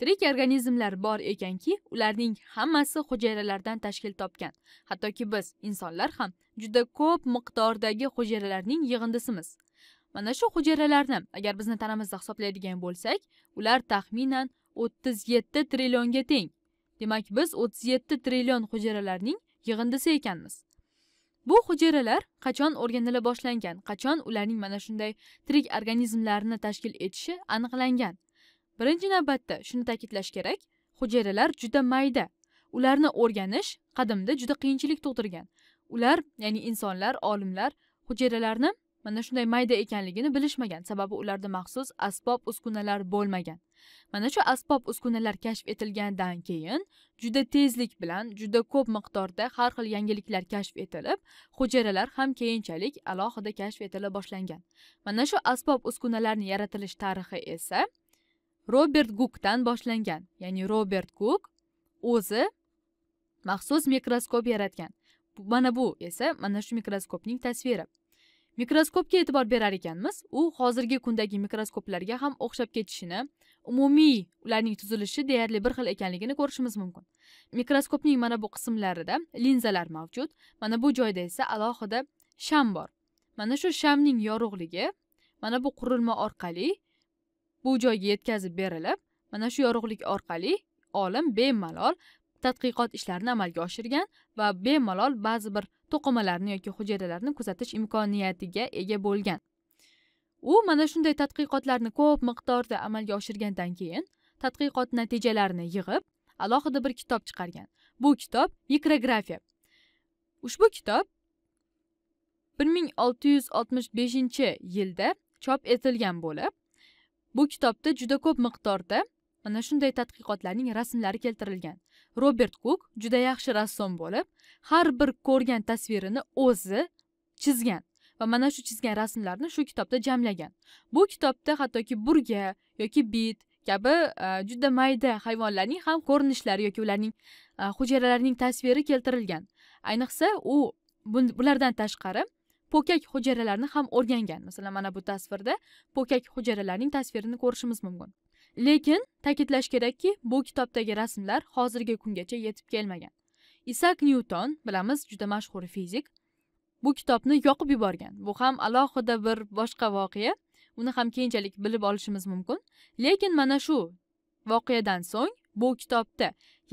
tirik organizmlar bor ekanki ularning hammasi hujayralardan tashkil topgan hattoki biz insonlar ham juda ko'p miqdordagi hujayralarning yig'indisimiz mana shu hujayralarni agar bizni tanamizda hisoblaydigan bo'lsak ular taxminan o'ttiz yetti trillionga teng demak biz o'ttiz yetti trillion hujayralarning yig'indisi ekanmiz bu hujayralar qachon o'rganila boshlangan qachon ularning mana shunday tirik organizmlarni tashkil etishi aniqlangan birinchi navbatda shuni ta'kidlash kerak hujayralar juda mayda ularni o'rganish qadimda juda qiyinchilik tug'dirgan ular ya'ni insonlar olimlar hujayralarni mana shunday mayda ekanligini bilishmagan sababi ularda maxsus asbob uskunalar bo'lmagan mana shu asbob uskunalar kashf etilgandan keyin juda tezlik bilan juda ko'p miqdorda har xil yangiliklar kashf etilib hujayralar ham keyinchalik alohida kashf etila boshlangan mana shu asbob uskunalarni yaratilish tarixi esa robert gukdan boshlangan ya'ni robert guk o'zi maxsus mikroskop yaratgan mana bu esa mana shu mikroskopning tasviri mikroskopga e'tibor berar ekanmiz u hozirgi kundagi mikroskoplarga ham o'xshab ketishini umumiy ularning tuzilishi deyarli bir xil ekanligini ko'rishimiz mumkin mikroskopning mana bu qismlarida linzalar mavjud mana bu joyda esa alohida sham bor mana shu shamning yorug'ligi mana bu qurilma orqali bu joyga yetkazib berilib mana shu yorug'lik orqali olim bemalol tadqiqot ishlarini amalga oshirgan va bemalol ba'zi bir to'qimalarni yoki hujayralarni kuzatish imkoniyatiga ega bo'lgan u mana shunday tadqiqotlarni ko'p miqdorda amalga oshirgandan keyin tadqiqot natijalarini yig'ib alohida bir kitob chiqargan bu kitob mikrografiya ushbu kitob bir ming olti yuz oltmish beshinchi yilda chop etilgan bo'lib bu kitobda juda ko'p miqdorda mana shunday tadqiqotlarning rasmlari keltirilgan robert kuk juda yaxshi rassom bo'lib har bir ko'rgan tasvirini o'zi chizgan va mana shu chizgan rasmlarni shu kitobda jamlagan bu kitobda hattoki burga yoki bit kabi e, juda mayda hayvonlarning ham ko'rinishlari yoki ularning e, hujayralarining tasviri keltirilgan ayniqsa u bulardan tashqari po'kak hujayralarni ham o'rgangan masalan mana bu tasvirda po'kak hujayralarning tasvirini ko'rishimiz mumkin lekin ta'kidlash kerakki bu kitobdagi rasmlar hozirgi kungacha yetib kelmagan isak nyuton bilamiz juda mashhur fizik bu kitobni yoqib yuborgan bu ham alohida bir boshqa voqea uni ham keyinchalik bilib olishimiz mumkin lekin mana shu voqeadan so'ng bu kitobda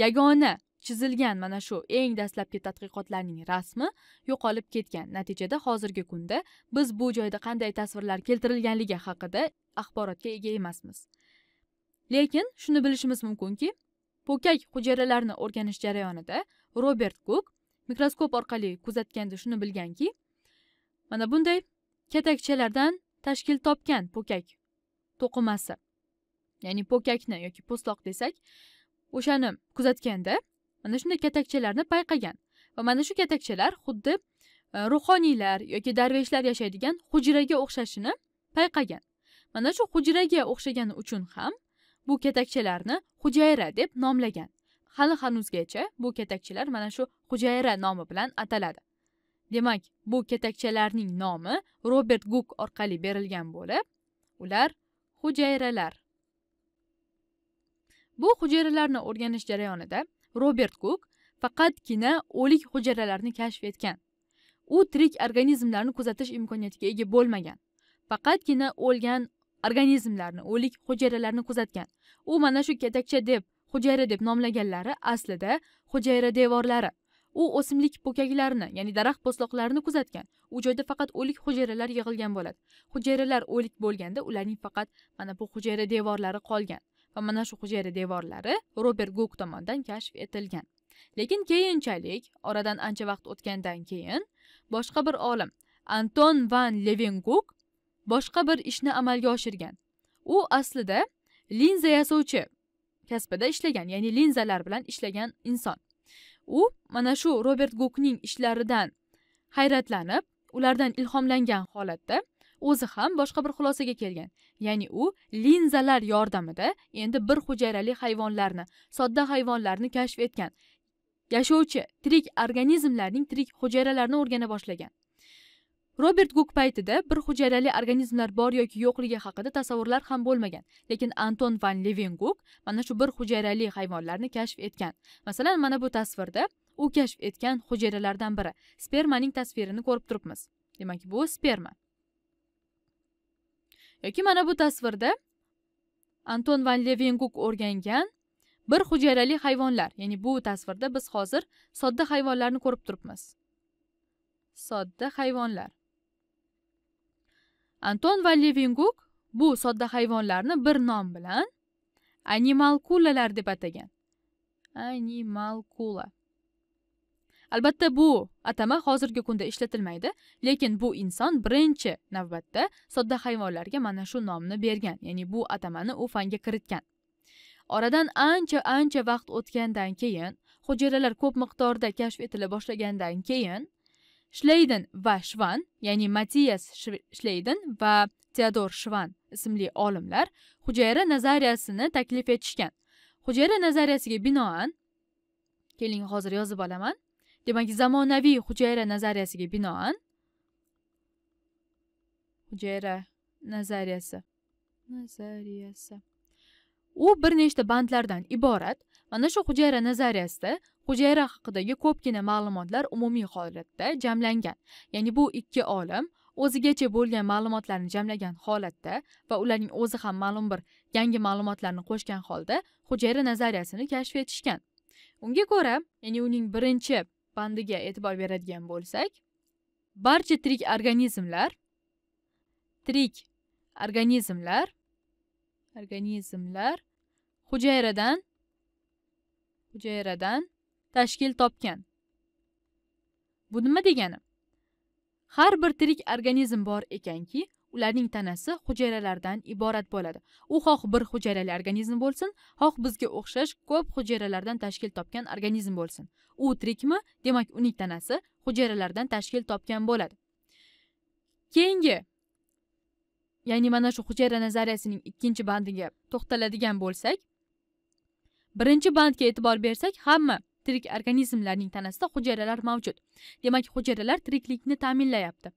yagona chizilgan mana shu eng dastlabki tadqiqotlarning rasmi yo'qolib ketgan natijada hozirgi kunda biz bu joyda qanday tasvirlar keltirilganligi haqida axborotga ega emasmiz lekin shuni bilishimiz mumkinki po'kak hujayralarni o'rganish jarayonida robert kuk mikroskop orqali kuzatganda shuni bilganki mana bunday katakchalardan tashkil topgan po'kak to'qimasi ya'ni po'kakni yoki po'stloq desak o'shani kuzatganda mana shunday katakchalarni payqagan va mana shu katakchalar xuddi e, ruhoniylar yoki darveshlar yashaydigan hujraga o'xshashini payqagan mana shu hujraga o'xshagani uchun ham bu katakchalarni hujayra deb nomlagan hali hanuzgacha bu katakchalar mana shu hujayra nomi bilan ataladi demak bu katakchalarning nomi robert guk orqali berilgan bo'lib ular hujayralar bu hujayralarni o'rganish jarayonida robert kuk faqatgina o'lik hujayralarni kashf etgan u tirik organizmlarni kuzatish imkoniyatiga ega bo'lmagan faqatgina o'lgan organizmlarni o'lik hujayralarni kuzatgan u mana shu katakcha deb hujayra deb nomlaganlari aslida hujayra devorlari u o'simlik po'kaklarini ya'ni daraxt po'stloqlarini kuzatgan u joyda faqat o'lik hujayralar yig'ilgan bo'ladi hujayralar o'lik bo'lganda ularning faqat mana bu hujayra devorlari qolgan va mana shu hujayra devorlari robert Gook tomonidan kashf etilgan lekin keyinchalik oradan ancha vaqt o'tgandan keyin boshqa bir olim anton van Leeuwenhoek, boshqa bir ishni amalga oshirgan u aslida linza yasovchi kasbida ishlagan ya'ni linzalar bilan ishlagan inson u mana shu robert Gookning ishlaridan hayratlanib ulardan ilhomlangan holatda o'zi ham boshqa bir xulosaga kelgan ya'ni u linzalar yordamida endi bir hujayrali hayvonlarni sodda hayvonlarni kashf etgan yashovchi tirik organizmlarning tirik hujayralarini o'rgana boshlagan robert guk paytida bir hujayrali organizmlar bor yoki yo'qligi haqida tasavvurlar ham bo'lmagan lekin anton van guk mana shu bir hujayrali hayvonlarni kashf etgan masalan mana bu tasvirda u kashf etgan hujayralardan biri spermaning tasvirini ko'rib turibmiz demak bu sperma yoki mana bu tasvirda anton van levenguk o'rgangan bir hujayrali hayvonlar ya'ni bu tasvirda biz hozir sodda hayvonlarni ko'rib turibmiz sodda hayvonlar anton van levenguk bu sodda hayvonlarni bir nom bilan animalkulalar deb atagan animalkula albatta bu atama hozirgi kunda ishlatilmaydi lekin bu inson birinchi navbatda sodda hayvonlarga mana shu nomni bergan ya'ni bu atamani u fanga kiritgan oradan ancha ancha vaqt o'tgandan keyin hujayralar ko'p miqdorda kashf etila boshlagandan keyin shleyden va shvan ya'ni matiyas shleyden va teodor shvan ismli olimlar hujayra nazariyasini taklif etishgan hujayra nazariyasiga binoan keling hozir yozib olaman demak zamonaviy hujayra nazariyasiga binoan hujayra nazariyasi nazariyasi u bir nechta bandlardan iborat mana shu hujayra nazariyasida hujayra haqidagi ko'pgina ma'lumotlar umumiy holatda jamlangan ya'ni bu ikki olim o'zigacha bo'lgan ma'lumotlarni jamlagan holatda va ularning o'zi ham ma'lum bir yangi ma'lumotlarni qo'shgan holda hujayra nazariyasini kashf etishgan unga ko'ra ya'ni uning birinchi bandiga e'tibor beradigan bo'lsak barcha tirik organizmlar tirik organizmlar organizmlar hujayradan hujayradan tashkil topgan bu nima degani har bir tirik organizm bor ekanki ularning tanasi hujayralardan iborat bo'ladi u xoh bir hujayrali organizm bo'lsin xoh bizga o'xshash ko'p hujayralardan tashkil topgan organizm bo'lsin u tirikmi demak uning tanasi hujayralardan tashkil topgan bo'ladi keyingi ya'ni mana shu hujayra nazariyasining ikkinchi bandiga to'xtaladigan bo'lsak birinchi bandga e'tibor bersak hamma tirik organizmlarning tanasida hujayralar mavjud demak hujayralar tiriklikni ta'minlayapti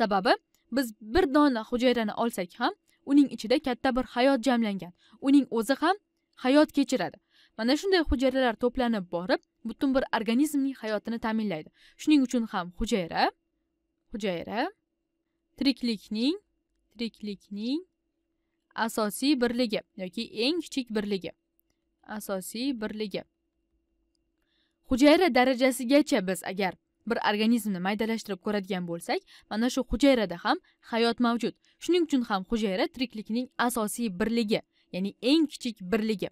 sababi biz bir dona hujayrani olsak ham uning ichida katta bir hayot jamlangan uning o'zi ham hayot kechiradi mana shunday hujayralar to'planib borib butun bir organizmning hayotini ta'minlaydi shuning uchun ham hujayra hujayra tiriklikning tiriklikning asosiy birligi yoki eng kichik birligi asosiy birligi hujayra darajasigacha biz agar bir organizmni maydalashtirib ko'radigan bo'lsak mana shu hujayrada ham hayot mavjud shuning uchun ham hujayra tiriklikning asosiy birligi ya'ni eng kichik birligi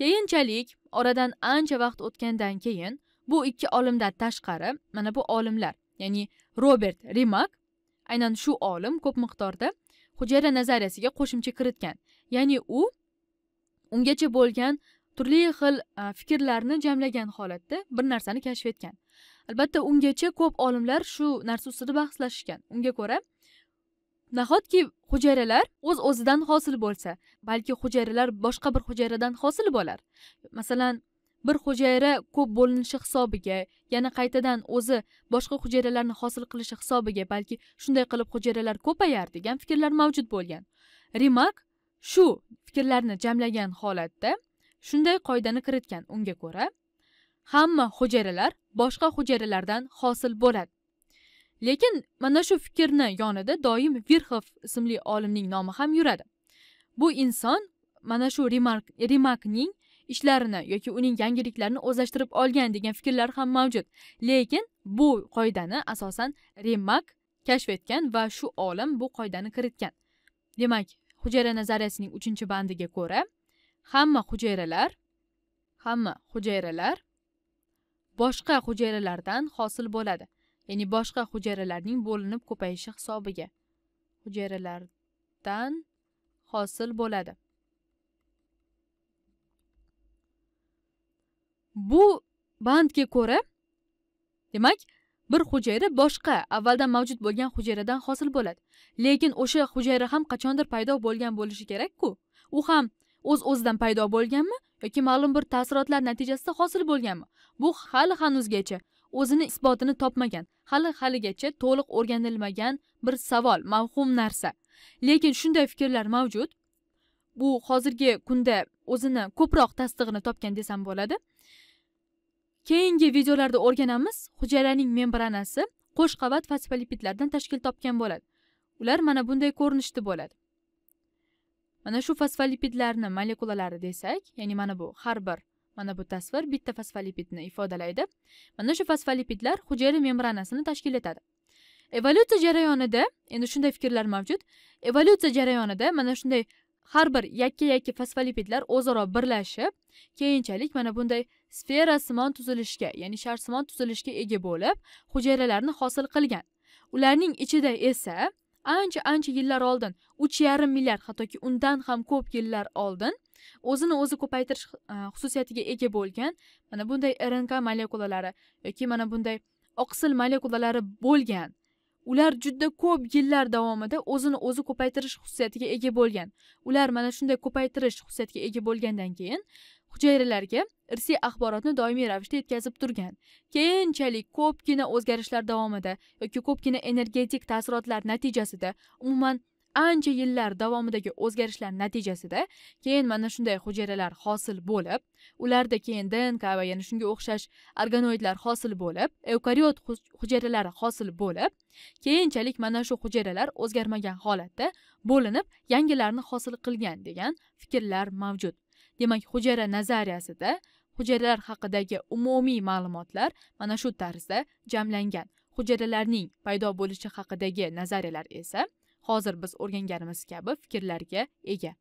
keyinchalik oradan ancha vaqt o'tgandan keyin bu ikki olimdan tashqari mana bu olimlar ya'ni robert rimak aynan shu olim ko'p miqdorda hujayra nazariyasiga qo'shimcha kiritgan ya'ni u ungacha bo'lgan turli xil fikrlarni jamlagan holatda bir narsani kashf etgan albatta ungacha ko'p olimlar shu narsa ustida bahslashishgan unga ko'ra nahotki hujayralar o'z uz o'zidan hosil bo'lsa balki hujayralar boshqa bir hujayradan hosil bo'lar masalan bir hujayra ko'p bo'linishi hisobiga yana qaytadan o'zi boshqa hujayralarni hosil qilishi hisobiga balki shunday qilib hujayralar ko'payar degan fikrlar mavjud bo'lgan rimak shu fikrlarni jamlagan holatda shunday qoidani kiritgan unga ko'ra hamma hujayralar boshqa hujayralardan hosil bo'ladi lekin mana shu fikrni yonida doim virxov ismli olimning nomi ham yuradi bu inson mana shu remark remarkning ishlarini yoki uning yangiliklarini o'zlashtirib olgan degan fikrlar ham mavjud lekin bu qoidani asosan remak kashf etgan va shu olim bu qoidani kiritgan demak hujayra nazariyasining uchinchi bandiga ko'ra hamma hujayralar hamma hujayralar boshqa hujayralardan hosil bo'ladi ya'ni boshqa hujayralarning bo'linib ko'payishi hisobiga hujayralardan hosil bo'ladi bu bandga ko'ra demak bir hujayra boshqa avvaldan mavjud bo'lgan hujayradan hosil bo'ladi lekin o'sha hujayra ham qachondir paydo bo'lgan bo'lishi kerakku u ham o'z o'zidan paydo bo'lganmi yoki ma'lum bir taassurotlar natijasida hosil bo'lganmi bu hali hanuzgacha o'zini isbotini topmagan hali haligacha to'liq o'rganilmagan bir savol mavhum narsa lekin shunday fikrlar mavjud bu hozirgi kunda o'zini ko'proq tasdig'ini topgan desam bo'ladi keyingi videolarda o'rganamiz hujayraning membranasi qo'sh qavat fosfolipidlardan tashkil topgan bo'ladi ular mana bunday ko'rinishda bo'ladi mana shu fosfolipidlarni molekulalari desak ya'ni mana bu har bir mana bu tasvir bitta fosfolipidni ifodalaydi mana shu fosfolipidlar hujayra membranasini tashkil etadi evolyutsiya jarayonida endi shunday fikrlar mavjud evolyutsiya jarayonida mana shunday har bir yakka yakka fosfolipidlar o'zaro birlashib keyinchalik mana bunday sferasimon tuzilishga ya'ni sharsimon tuzilishga ega bo'lib hujayralarni hosil qilgan ularning ichida esa ancha ancha yillar oldin uch yarim milliard hattoki undan ham ko'p yillar oldin o'zini o'zi ko'paytirish e, xususiyatiga ega bo'lgan mana bunday rnk molekulalari yoki mana bunday oqsil molekulalari bo'lgan ular juda ko'p yillar davomida o'zini o'zi ko'paytirish xususiyatiga ega bo'lgan ular mana shunday ko'paytirish xususiyatiga ega bo'lgandan keyin hujayralarga irsiy axborotni doimiy ravishda yetkazib turgan keyinchalik ko'pgina o'zgarishlar davomida yoki ko'pgina energetik ta'sirotlar natijasida umuman ancha yillar davomidagi o'zgarishlar natijasida keyin mana shunday hujayralar hosil bo'lib ularda keyin dnk va yana shunga o'xshash organoidlar hosil bo'lib eukariot hujayralari hosil bo'lib keyinchalik mana shu hujayralar o'zgarmagan holatda bo'linib yangilarni hosil qilgan degan fikrlar mavjud demak hujayra nazariyasida hujayralar haqidagi umumiy ma'lumotlar mana shu tarzda jamlangan hujayralarning paydo bo'lishi haqidagi nazariyalar esa hozir biz o'rganganimiz kabi fikrlarga ega